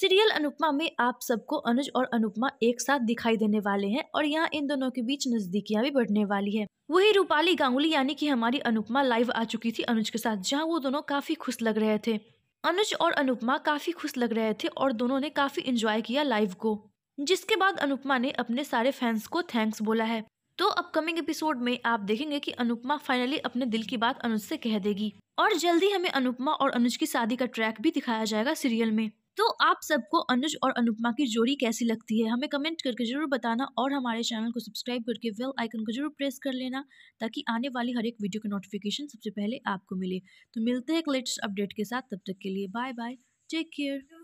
serial Anupama में आप सबको अनुज और अनुपमा एक साथ दिखाई देने वाले हैं और यहाँ इन दोनों के बीच नजदीकियां भी बढ़ने वाली है वही रूपाली गांगुली यानी कि हमारी अनुपमा लाइव आ चुकी थी अनुज के साथ जहाँ वो दोनों काफी खुश लग रहे थे अनुज और अनुपमा काफी खुश लग रहे थे और दोनों ने काफी इंजॉय किया लाइव को जिसके बाद अनुपमा ने अपने सारे फैंस को थैंक्स बोला है तो अपकमिंग एपिसोड में आप देखेंगे कि अनुपमा फाइनली अपने दिल की बात अनुज से कह देगी और जल्दी हमें अनुपमा और अनुज की शादी का ट्रैक भी दिखाया जाएगा सीरियल में तो आप सबको अनुज और अनुपमा की जोड़ी कैसी लगती है हमें कमेंट करके ज़रूर बताना और हमारे चैनल को सब्सक्राइब करके वेल आइकन को जरूर प्रेस कर लेना ताकि आने वाली हर एक वीडियो की नोटिफिकेशन सबसे पहले आपको मिले तो मिलते हैं एक लेटेस्ट अपडेट के साथ तब तक के लिए बाय बाय टेक केयर